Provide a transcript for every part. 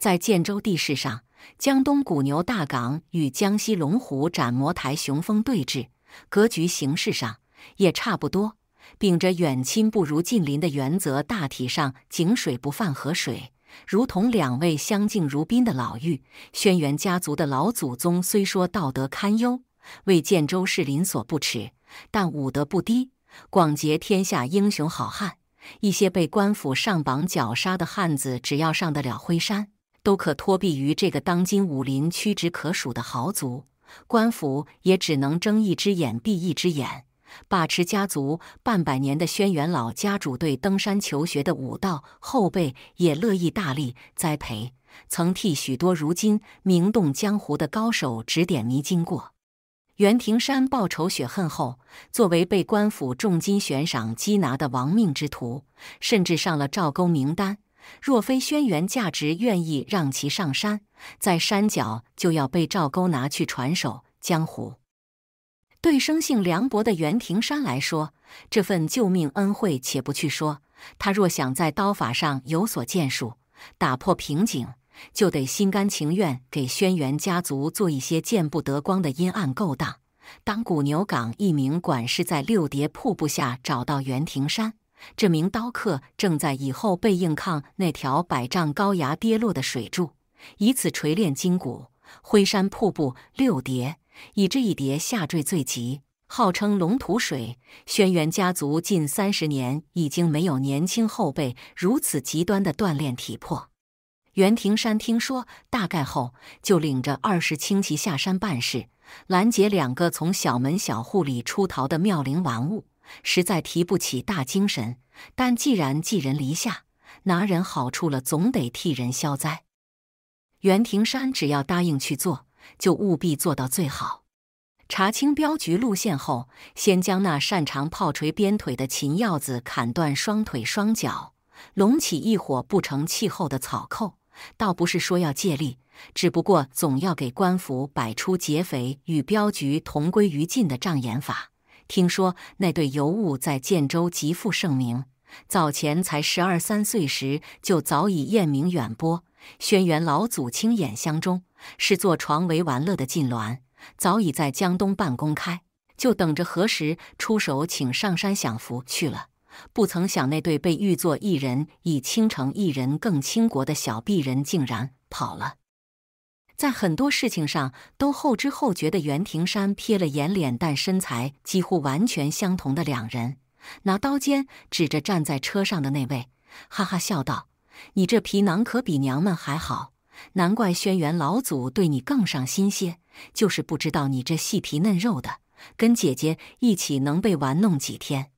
在建州地势上，江东古牛大港与江西龙虎斩魔台雄风对峙，格局形势上也差不多。秉着远亲不如近邻的原则，大体上井水不犯河水，如同两位相敬如宾的老妪。轩辕家族的老祖宗虽说道德堪忧，为建州士林所不耻，但武德不低，广结天下英雄好汉。一些被官府上绑绞杀的汉子，只要上得了灰山。都可托庇于这个当今武林屈指可数的豪族，官府也只能睁一只眼闭一只眼。把持家族半百年的轩辕老家主对登山求学的武道后辈也乐意大力栽培，曾替许多如今名动江湖的高手指点迷津过。袁庭山报仇雪恨后，作为被官府重金悬赏缉拿的亡命之徒，甚至上了赵钩名单。若非轩辕价值愿意让其上山，在山脚就要被赵勾拿去传首江湖。对生性凉薄的袁庭山来说，这份救命恩惠且不去说，他若想在刀法上有所建树，打破瓶颈，就得心甘情愿给轩辕家族做一些见不得光的阴暗勾当。当古牛岗一名管事在六叠瀑布下找到袁庭山。这名刀客正在以后背硬抗那条百丈高崖跌落的水柱，以此锤炼筋骨。灰山瀑布六叠，以这一叠下坠最急，号称龙吐水。轩辕家族近三十年已经没有年轻后辈如此极端的锻炼体魄。袁庭山听说大概后，就领着二十轻骑下山办事，拦截两个从小门小户里出逃的妙龄玩物。实在提不起大精神，但既然寄人篱下，拿人好处了，总得替人消灾。袁庭山只要答应去做，就务必做到最好。查清镖局路线后，先将那擅长炮锤鞭腿的秦耀子砍断双腿双脚，拢起一伙不成气候的草寇。倒不是说要借力，只不过总要给官府摆出劫匪与镖局同归于尽的障眼法。听说那对尤物在建州极负盛名，早前才十二三岁时就早已艳名远播。轩辕老祖亲眼相中，是坐床为玩乐的禁脔，早已在江东办公开，就等着何时出手，请上山享福去了。不曾想那对被誉作一人以倾城，一人更倾国的小璧人，竟然跑了。在很多事情上都后知后觉的袁庭山瞥了眼脸蛋身材几乎完全相同的两人，拿刀尖指着站在车上的那位，哈哈笑道：“你这皮囊可比娘们还好，难怪轩辕老祖对你更上心些。就是不知道你这细皮嫩肉的，跟姐姐一起能被玩弄几天。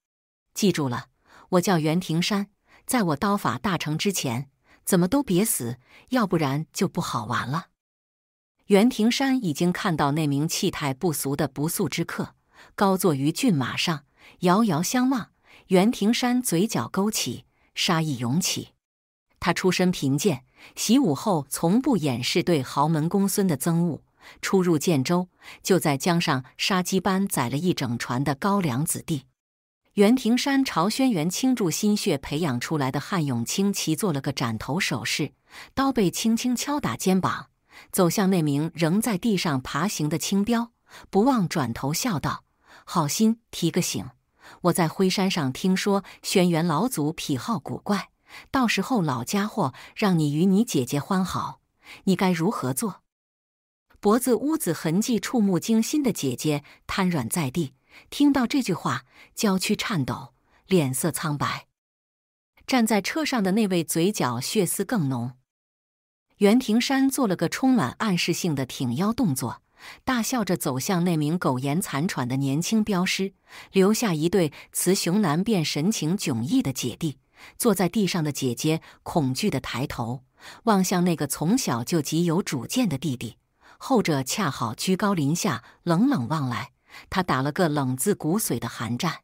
记住了，我叫袁庭山，在我刀法大成之前，怎么都别死，要不然就不好玩了。”袁庭山已经看到那名气态不俗的不速之客，高坐于骏马上，遥遥相望。袁庭山嘴角勾起，杀意涌起。他出身贫贱，习武后从不掩饰对豪门公孙的憎恶。初入建州，就在江上杀鸡般宰了一整船的高粱子弟。袁庭山朝轩辕倾注心血培养出来的汉永清，齐做了个斩头手势，刀背轻轻敲打肩膀。走向那名仍在地上爬行的青雕，不忘转头笑道：“好心提个醒，我在灰山上听说轩辕老祖癖好古怪，到时候老家伙让你与你姐姐欢好，你该如何做？”脖子屋子痕迹触目惊心的姐姐瘫软在地，听到这句话，娇躯颤抖，脸色苍白。站在车上的那位嘴角血丝更浓。袁庭山做了个充满暗示性的挺腰动作，大笑着走向那名苟延残喘的年轻镖师，留下一对雌雄难辨、神情迥异的姐弟。坐在地上的姐姐恐惧地抬头望向那个从小就极有主见的弟弟，后者恰好居高临下，冷冷望来，他打了个冷字骨髓的寒战。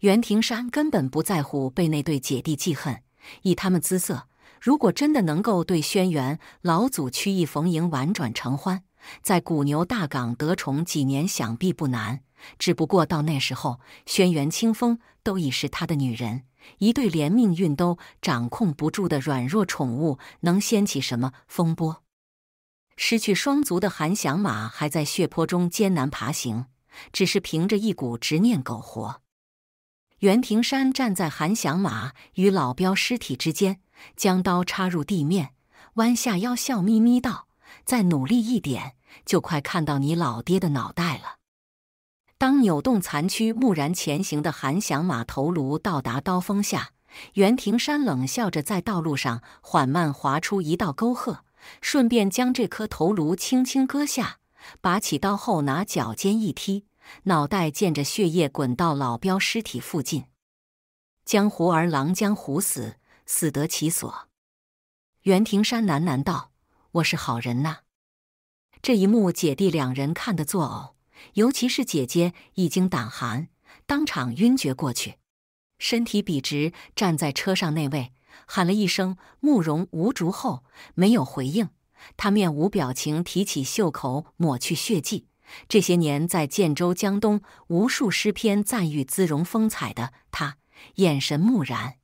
袁庭山根本不在乎被那对姐弟记恨，以他们姿色。如果真的能够对轩辕老祖曲意逢迎、婉转承欢，在古牛大港得宠几年，想必不难。只不过到那时候，轩辕清风都已是他的女人，一对连命运都掌控不住的软弱宠物，能掀起什么风波？失去双足的韩翔马还在血泊中艰难爬行，只是凭着一股执念苟活。袁庭山站在韩祥马与老彪尸体之间，将刀插入地面，弯下腰，笑眯眯道：“再努力一点，就快看到你老爹的脑袋了。”当扭动残躯、木然前行的韩祥马头颅到达刀锋下，袁庭山冷笑着在道路上缓慢划出一道沟壑，顺便将这颗头颅轻轻割下，拔起刀后拿脚尖一踢。脑袋溅着血液滚到老彪尸体附近，江湖儿郎江湖死死得其所。袁庭山喃喃道：“我是好人呐。”这一幕姐弟两人看得作呕，尤其是姐姐已经胆寒，当场晕厥过去。身体笔直站在车上那位喊了一声“慕容无竹”后，没有回应。他面无表情，提起袖口抹去血迹。这些年在建州江东，无数诗篇赞誉姿容风采的他，眼神木然。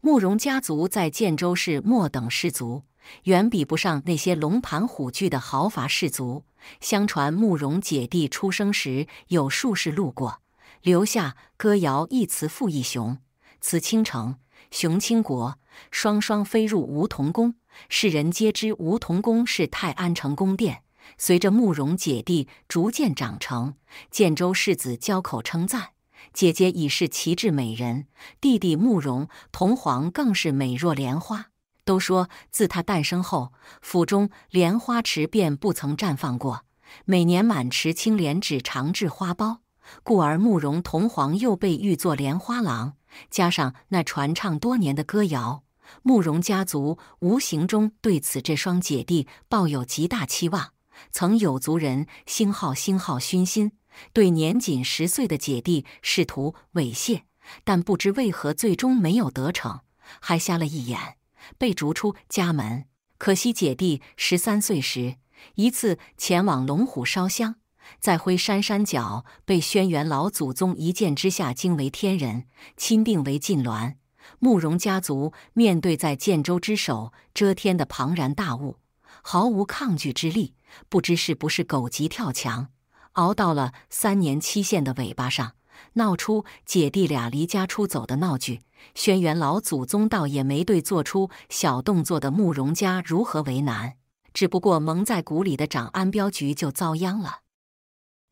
慕容家族在建州是末等氏族，远比不上那些龙盘虎踞的豪阀氏族。相传慕容姐弟出生时，有术士路过，留下歌谣一雌赋一雄，雌倾城，雄倾国，双双飞入梧桐宫。世人皆知梧桐宫是泰安城宫殿。随着慕容姐弟逐渐长成，建州世子交口称赞姐姐已是奇志美人，弟弟慕容同皇更是美若莲花。都说自他诞生后，府中莲花池便不曾绽放过，每年满池青莲只长至花苞，故而慕容同皇又被誉作莲花郎。加上那传唱多年的歌谣，慕容家族无形中对此这双姐弟抱有极大期望。曾有族人星号星号熏心，对年仅十岁的姐弟试图猥亵，但不知为何最终没有得逞，还瞎了一眼，被逐出家门。可惜姐弟十三岁时，一次前往龙虎烧香，在灰山山脚被轩辕老祖宗一剑之下惊为天人，钦定为晋鸾。慕容家族面对在建州之首遮天的庞然大物。毫无抗拒之力，不知是不是狗急跳墙，熬到了三年期限的尾巴上，闹出姐弟俩离家出走的闹剧。轩辕老祖宗倒也没对做出小动作的慕容家如何为难，只不过蒙在鼓里的长安镖局就遭殃了。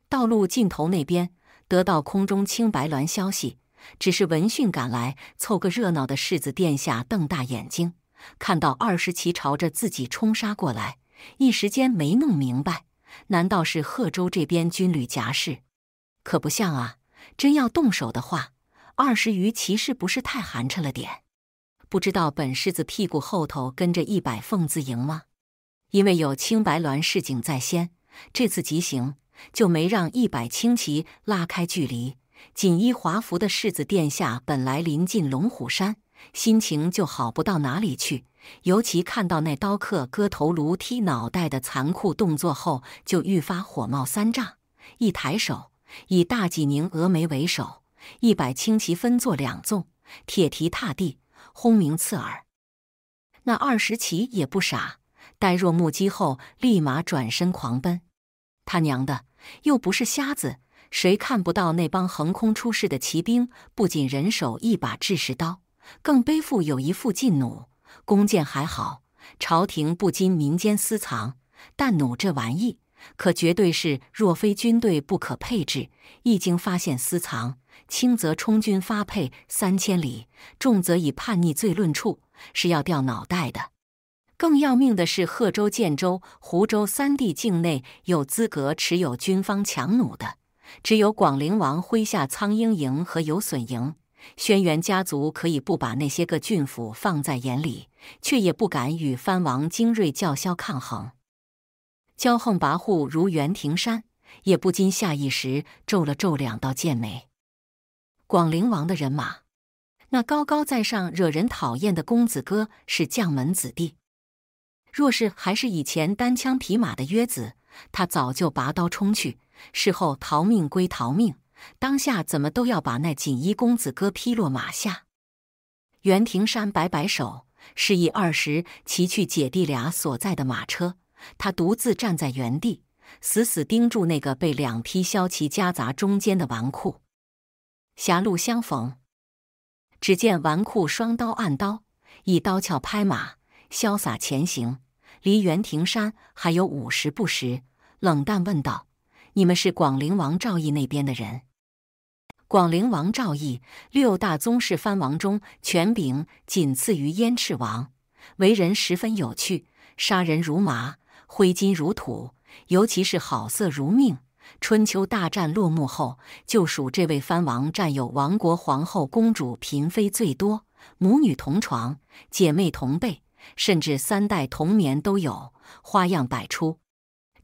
道路尽头那边得到空中青白鸾消息，只是闻讯赶来凑个热闹的世子殿下瞪大眼睛。看到二十骑朝着自己冲杀过来，一时间没弄明白，难道是贺州这边军旅夹势？可不像啊！真要动手的话，二十余骑是不是太寒碜了点？不知道本世子屁股后头跟着一百凤字营吗？因为有青白鸾示警在先，这次急行就没让一百轻骑拉开距离。锦衣华服的世子殿下本来临近龙虎山。心情就好不到哪里去，尤其看到那刀客割头颅、踢脑袋的残酷动作后，就愈发火冒三丈。一抬手，以大济宁峨眉为首，一百轻骑分作两纵，铁蹄踏地，轰鸣刺耳。那二十骑也不傻，呆若木鸡后，立马转身狂奔。他娘的，又不是瞎子，谁看不到那帮横空出世的骑兵？不仅人手一把制式刀。更背负有一副劲弩，弓箭还好，朝廷不禁民间私藏，但弩这玩意可绝对是，若非军队不可配置。一经发现私藏，轻则充军发配三千里，重则以叛逆罪论处，是要掉脑袋的。更要命的是，贺州、建州、湖州三地境内有资格持有军方强弩的，只有广陵王麾下苍鹰营和游隼营。轩辕家族可以不把那些个郡府放在眼里，却也不敢与藩王精锐叫嚣抗衡。骄横跋扈如袁庭山，也不禁下意识皱了皱两道剑眉。广陵王的人马，那高高在上惹人讨厌的公子哥是将门子弟，若是还是以前单枪匹马的约子，他早就拔刀冲去，事后逃命归逃命。当下怎么都要把那锦衣公子哥劈落马下。袁庭山摆摆手，示意二十骑去姐弟俩所在的马车。他独自站在原地，死死盯住那个被两匹骁骑夹杂中间的纨绔。狭路相逢，只见纨绔双刀暗刀，一刀鞘拍马，潇洒前行。离袁庭山还有五十步时，冷淡问道。你们是广陵王赵毅那边的人。广陵王赵毅，六大宗室藩王中权柄仅次于燕赤王，为人十分有趣，杀人如麻，挥金如土，尤其是好色如命。春秋大战落幕后，就属这位藩王占有王国皇后、公主、嫔妃最多，母女同床，姐妹同被，甚至三代同眠都有，花样百出。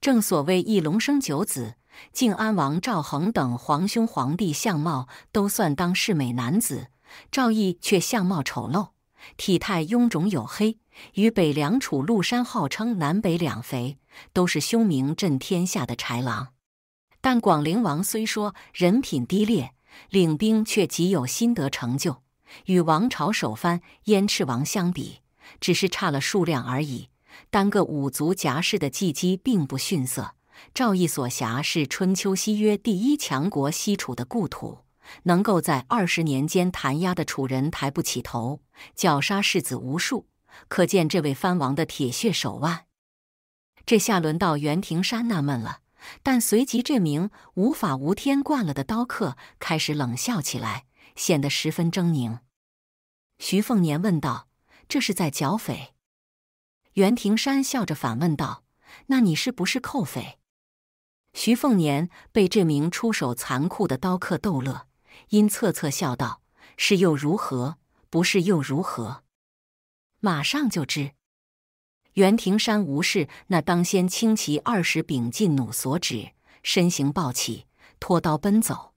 正所谓一龙生九子。晋安王赵恒等皇兄皇帝相貌都算当世美男子，赵毅却相貌丑陋，体态臃肿黝黑，与北梁楚陆山号称南北两肥，都是凶名震天下的豺狼。但广陵王虽说人品低劣，领兵却极有心得成就，与王朝首藩燕赤王相比，只是差了数量而已。单个五族夹氏的技击并不逊色。赵义所辖是春秋西约第一强国西楚的故土，能够在二十年间弹压的楚人抬不起头，绞杀世子无数，可见这位藩王的铁血手腕。这下轮到袁庭山纳闷了，但随即这名无法无天惯了的刀客开始冷笑起来，显得十分狰狞。徐凤年问道：“这是在剿匪？”袁庭山笑着反问道：“那你是不是寇匪？”徐凤年被这名出手残酷的刀客逗乐，阴恻恻笑道：“是又如何？不是又如何？”马上就知。袁庭山无视那当先轻骑二十柄劲弩所指，身形暴起，脱刀奔走。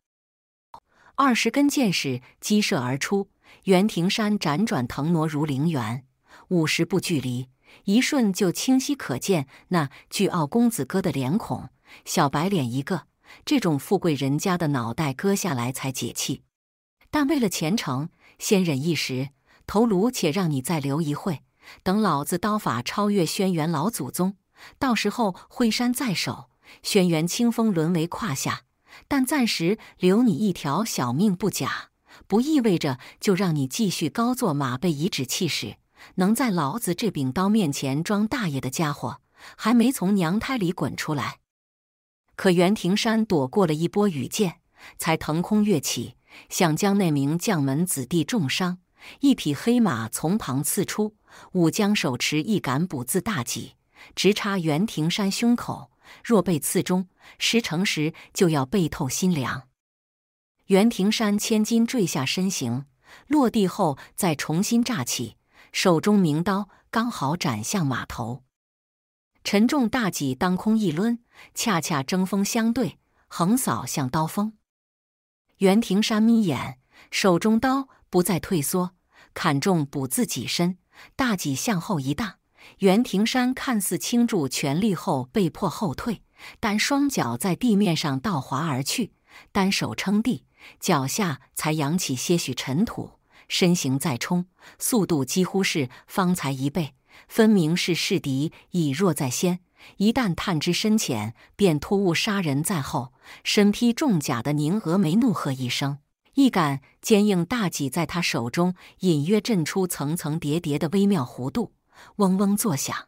二十根箭矢激射而出，袁庭山辗转腾挪如灵猿，五十步距离，一瞬就清晰可见那巨傲公子哥的脸孔。小白脸一个，这种富贵人家的脑袋割下来才解气。但为了前程，先忍一时，头颅且让你再留一会。等老子刀法超越轩辕老祖宗，到时候会山在手，轩辕清风沦为胯下。但暂时留你一条小命不假，不意味着就让你继续高坐马背颐指气使。能在老子这柄刀面前装大爷的家伙，还没从娘胎里滚出来。可袁庭山躲过了一波羽箭，才腾空跃起，想将那名将门子弟重伤。一匹黑马从旁刺出，武将手持一杆“补”字大戟，直插袁庭山胸口。若被刺中，十成十就要背透心凉。袁庭山千金坠下身形，落地后再重新炸起，手中名刀刚好斩向马头。沉重大戟当空一抡，恰恰争锋相对，横扫向刀锋。袁庭山眯眼，手中刀不再退缩，砍中补自己身，大戟向后一荡。袁庭山看似倾注全力后被迫后退，但双脚在地面上倒滑而去，单手撑地，脚下才扬起些许尘土，身形再冲，速度几乎是方才一倍。分明是世敌以弱在先，一旦探知深浅，便突兀杀人在后。身披重甲的宁峨眉怒喝一声，一杆坚硬大戟在他手中隐约震出层层叠叠的微妙弧度，嗡嗡作响。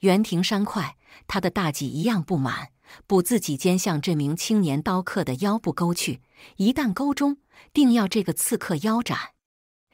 袁庭山快，他的大戟一样不满，补自己肩向这名青年刀客的腰部勾去。一旦勾中，定要这个刺客腰斩。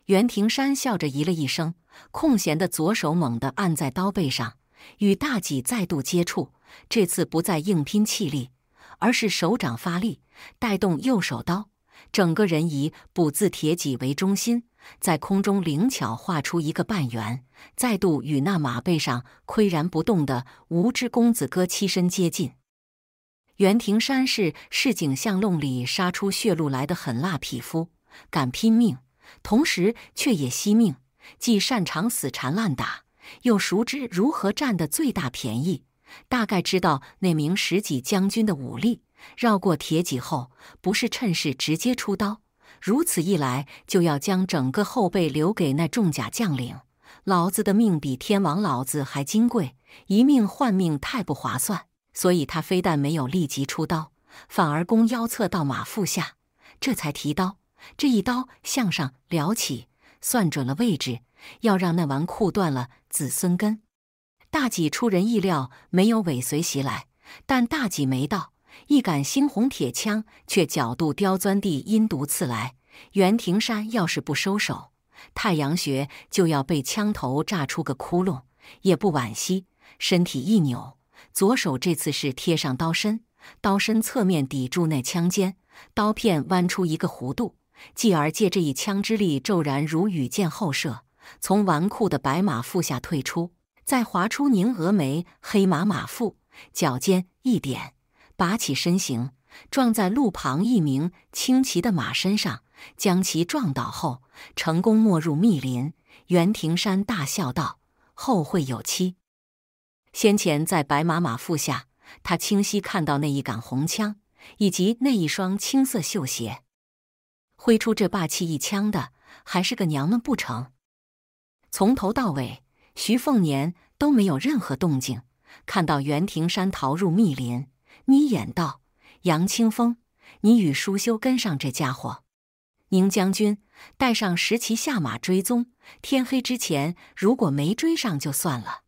袁庭山笑着咦了一声。空闲的左手猛地按在刀背上，与大戟再度接触。这次不再硬拼气力，而是手掌发力带动右手刀，整个人以“补字铁戟为中心，在空中灵巧画出一个半圆，再度与那马背上岿然不动的无知公子哥栖身接近。袁庭山是市井巷弄里杀出血路来的狠辣匹夫，敢拼命，同时却也惜命。既擅长死缠烂打，又熟知如何占的最大便宜，大概知道那名十几将军的武力。绕过铁戟后，不是趁势直接出刀，如此一来就要将整个后背留给那重甲将领。老子的命比天王老子还金贵，一命换命太不划算。所以他非但没有立即出刀，反而弓腰侧到马腹下，这才提刀。这一刀向上撩起。算准了位置，要让那纨绔断了子孙根。大戟出人意料，没有尾随袭来，但大戟没到，一杆猩红铁枪却角度刁钻地阴毒刺来。袁庭山要是不收手，太阳穴就要被枪头炸出个窟窿，也不惋惜。身体一扭，左手这次是贴上刀身，刀身侧面抵住那枪尖，刀片弯出一个弧度。继而借这一枪之力，骤然如羽箭后射，从纨绔的白马腹下退出，再划出宁峨眉黑马马腹，脚尖一点，拔起身形，撞在路旁一名轻骑的马身上，将其撞倒后，成功没入密林。袁庭山大笑道：“后会有期。”先前在白马马腹下，他清晰看到那一杆红枪以及那一双青色绣鞋。挥出这霸气一枪的，还是个娘们不成？从头到尾，徐凤年都没有任何动静。看到袁庭山逃入密林，眯眼道：“杨清风，你与舒修跟上这家伙。宁将军，带上十骑下马追踪。天黑之前，如果没追上，就算了。”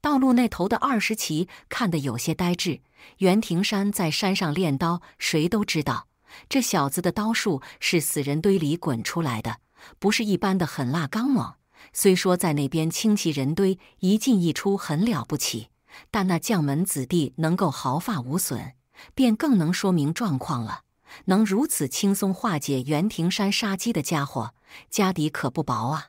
道路那头的二十骑看得有些呆滞。袁庭山在山上练刀，谁都知道。这小子的刀术是死人堆里滚出来的，不是一般的狠辣刚猛。虽说在那边清袭人堆一进一出很了不起，但那将门子弟能够毫发无损，便更能说明状况了。能如此轻松化解袁庭山杀机的家伙，家底可不薄啊！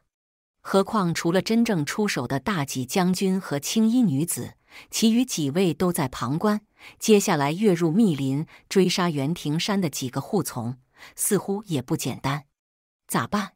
何况除了真正出手的大戟将军和青衣女子，其余几位都在旁观。接下来跃入密林追杀袁庭山的几个护从，似乎也不简单，咋办？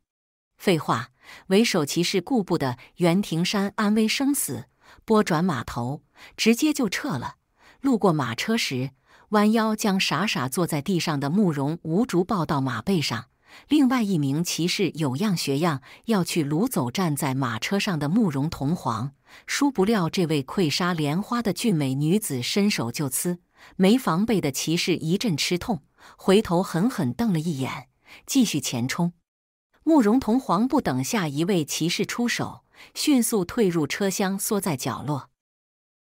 废话，为首骑士顾不得袁庭山安危生死，拨转马头，直接就撤了。路过马车时，弯腰将傻傻坐在地上的慕容无竹抱到马背上。另外一名骑士有样学样，要去掳走站在马车上的慕容同皇。殊不料，这位愧杀莲花的俊美女子伸手就刺，没防备的骑士一阵吃痛，回头狠狠瞪了一眼，继续前冲。慕容同黄不等下一位骑士出手，迅速退入车厢，缩在角落。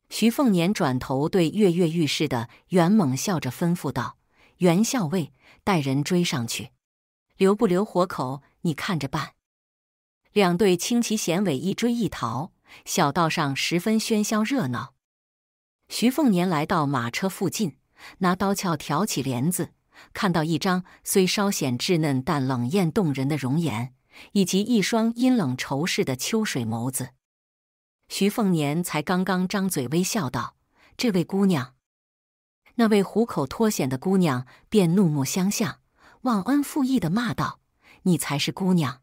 徐凤年转头对跃跃欲试的袁猛笑着吩咐道：“袁校尉，带人追上去，留不留活口你看着办。”两队轻骑衔尾，一追一逃。小道上十分喧嚣热闹，徐凤年来到马车附近，拿刀鞘挑起帘子，看到一张虽稍显稚嫩但冷艳动人的容颜，以及一双阴冷仇视的秋水眸子。徐凤年才刚刚张嘴微笑道：“这位姑娘。”那位虎口脱险的姑娘便怒目相向，忘恩负义的骂道：“你才是姑娘！”